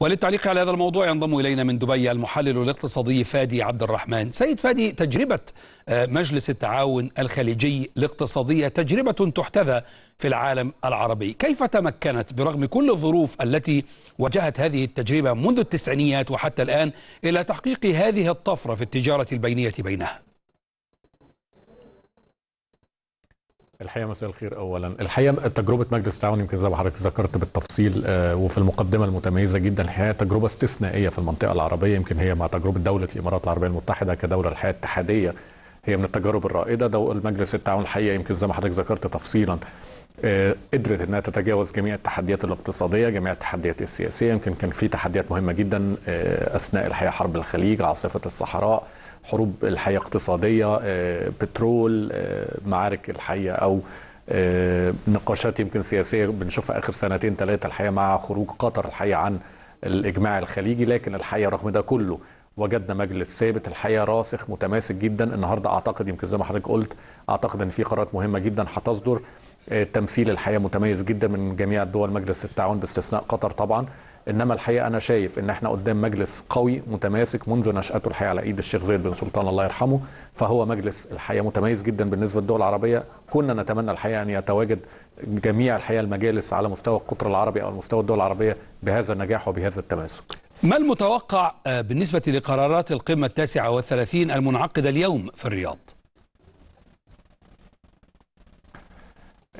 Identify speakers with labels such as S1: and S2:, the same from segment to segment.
S1: وللتعليق على هذا الموضوع ينضم الينا من دبي المحلل الاقتصادي فادي عبد الرحمن. سيد فادي تجربه آه، مجلس التعاون الخليجي الاقتصاديه تجربه تحتذى في العالم العربي، كيف تمكنت برغم كل الظروف التي واجهت هذه التجربه منذ التسعينيات وحتى الان الى تحقيق هذه الطفره في التجاره البينيه بينها؟
S2: الحقيقه مساء الخير اولا الحقيقه تجربه مجلس التعاون يمكن زي ما حضرتك ذكرت بالتفصيل آه، وفي المقدمه المتميزه جدا الحقيقه تجربه استثنائيه في المنطقه العربيه يمكن هي مع تجربه دوله الامارات العربيه المتحده كدوله الحقيقه اتحاديه هي من التجارب الرائده ده مجلس التعاون الحقيقه يمكن زي ما حضرتك ذكرت تفصيلا آه، قدرت انها تتجاوز جميع التحديات الاقتصاديه جميع التحديات السياسيه يمكن كان في تحديات مهمه جدا آه، اثناء الحقيقه حرب الخليج عاصفه الصحراء حروب الحقيقه اقتصاديه آه، بترول معارك الحقيقه او نقاشات يمكن سياسيه بنشوفها اخر سنتين ثلاثه الحقيقه مع خروج قطر الحقيقه عن الاجماع الخليجي لكن الحقيقه رغم ده كله وجدنا مجلس ثابت الحقيقه راسخ متماسك جدا النهارده اعتقد يمكن زي ما حضرتك قلت اعتقد ان في قرارات مهمه جدا هتصدر آه، تمثيل الحقيقه متميز جدا من جميع الدول مجلس التعاون باستثناء قطر طبعا انما الحقيقه انا شايف ان احنا قدام مجلس قوي متماسك منذ نشاته الحقيقه على ايد الشيخ زايد بن سلطان الله يرحمه فهو مجلس الحقيقه متميز جدا بالنسبه للدول العربيه كنا نتمنى الحقيقه ان يتواجد جميع الحقيقه المجالس على مستوى القطر العربي او مستوى الدول العربيه بهذا النجاح وبهذا التماسك
S1: ما المتوقع آه، بالنسبه لقرارات القمه التاسعه والثلاثين المنعقده اليوم في الرياض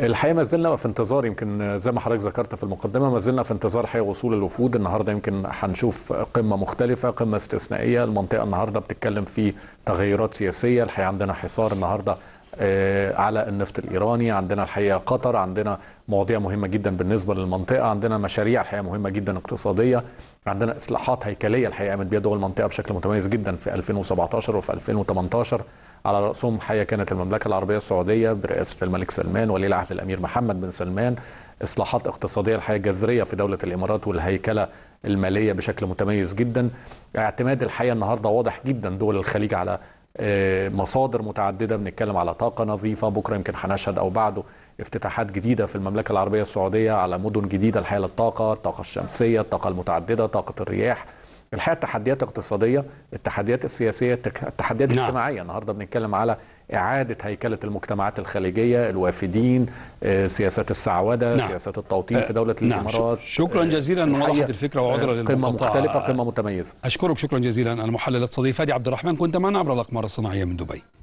S2: الحقيقه ما زلنا في انتظار يمكن زي ما حضرتك ذكرت في المقدمه ما زلنا في انتظار حقيقه وصول الوفود النهارده يمكن هنشوف قمه مختلفه قمه استثنائيه المنطقه النهارده بتتكلم في تغيرات سياسيه الحقيقه عندنا حصار النهارده آه، على النفط الايراني عندنا الحقيقه قطر عندنا مواضيع مهمه جدا بالنسبه للمنطقه عندنا مشاريع الحقيقه مهمه جدا اقتصاديه عندنا اصلاحات هيكليه الحقيقه قامت بيها دول المنطقه بشكل متميز جدا في 2017 وفي 2018 على رأسهم حيا كانت المملكة العربية السعودية برئاسة الملك سلمان ولي العهد الأمير محمد بن سلمان إصلاحات اقتصادية الحياة جذرية في دولة الإمارات والهيكلة المالية بشكل متميز جدا اعتماد الحياة النهاردة واضح جدا دول الخليج على آه، مصادر متعددة بنتكلم على طاقة نظيفة بكرة يمكن هنشهد أو بعده افتتاحات جديدة في المملكة العربية السعودية على مدن جديدة الحياة للطاقة الطاقة الشمسية الطاقة المتعددة طاقة الرياح الحقيقه التحديات الاقتصاديه، التحديات السياسيه، التحديات نعم. الاجتماعيه، النهارده بنتكلم على إعادة هيكلة المجتمعات الخليجية الوافدين آه، سياسات السعودة نعم. سياسات التوطين آه، في دولة نعم. الإمارات شكرا آه، جزيلا وضحت الفكرة وعذرا للمقاطعة قمة مختلفة قمة متميزة
S1: أشكرك شكرا جزيلا المحلل الاقتصادي فادي عبد الرحمن
S2: كنت معنا عبر الأقمار الصناعية من دبي